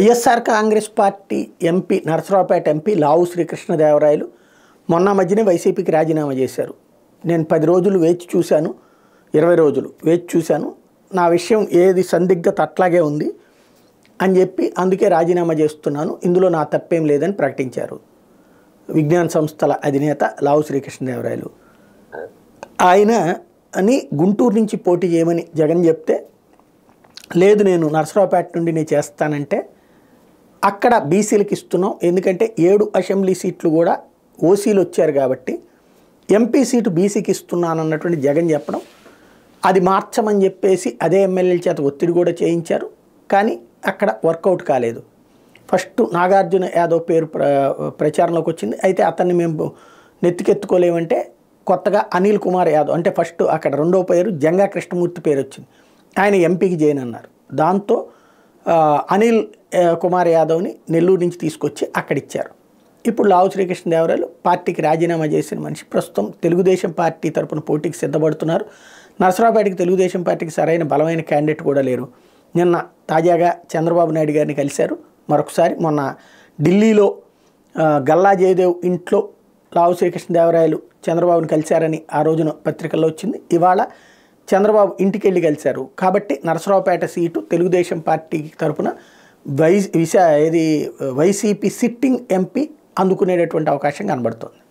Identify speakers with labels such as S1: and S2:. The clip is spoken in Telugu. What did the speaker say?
S1: YSR Congress party MP Narasaraopet MP Lavu Srikrishnadevarayalu మొన్న మధ్యనే వైసీపీకి రాజీనామా చేశారు నేను పది రోజులు వేచి చూశాను ఇరవై రోజులు వేచి చూశాను నా విషయం ఏది సందిగ్ధత అట్లాగే ఉంది అని చెప్పి అందుకే రాజీనామా చేస్తున్నాను ఇందులో నా తప్పేం లేదని ప్రకటించారు విజ్ఞాన సంస్థల అధినేత లావు శ్రీకృష్ణదేవరాయలు ఆయన అని గుంటూరు నుంచి పోటీ చేయమని జగన్ చెప్తే లేదు నేను నరసరావుపేట నుండి నేను చేస్తానంటే అక్కడ బీసీలకు ఇస్తున్నాం ఎందుకంటే ఏడు అసెంబ్లీ సీట్లు కూడా ఓసీలు వచ్చారు కాబట్టి ఎంపీ సీటు బీసీకి ఇస్తున్నాను అన్నటువంటి జగన్ చెప్పడం అది మార్చమని చెప్పేసి అదే ఎమ్మెల్యేల చేత ఒత్తిడి కూడా చేయించారు కానీ అక్కడ వర్కౌట్ కాలేదు ఫస్ట్ నాగార్జున యాదవ్ పేరు ప్ర ప్రచారంలోకి వచ్చింది అయితే అతన్ని మేము నెత్తికెత్తుకోలేమంటే కొత్తగా అనిల్ కుమార్ యాదవ్ అంటే ఫస్ట్ అక్కడ రెండో పేరు జంగా కృష్ణమూర్తి పేరు వచ్చింది ఆయన ఎంపీకి చేయనన్నారు దాంతో అనిల్ కుమార్ యాదవ్ని నెల్లూరు నుంచి తీసుకొచ్చి అక్కడిచ్చారు ఇప్పుడు లావు శ్రీకృష్ణ దేవరాయలు పార్టీకి రాజీనామా చేసిన మనిషి ప్రస్తుతం తెలుగుదేశం పార్టీ తరపున పోటీకి సిద్ధపడుతున్నారు నరసరావుపేటకి తెలుగుదేశం పార్టీకి సరైన బలమైన క్యాండిడేట్ కూడా లేరు నిన్న తాజాగా చంద్రబాబు నాయుడు గారిని కలిశారు మరొకసారి మొన్న ఢిల్లీలో గల్లా జయదేవ్ ఇంట్లో లావు శ్రీకృష్ణదేవరాయలు చంద్రబాబును కలిశారని ఆ రోజున పత్రికల్లో వచ్చింది ఇవాళ చంద్రబాబు ఇంటికెళ్ళి కలిశారు కాబట్టి నరసరావుపేట సీటు తెలుగుదేశం పార్టీ తరఫున వై విశా ఇది వైసీపీ సిట్టింగ్ ఎంపీ అందుకునేటటువంటి అవకాశం కనబడుతుంది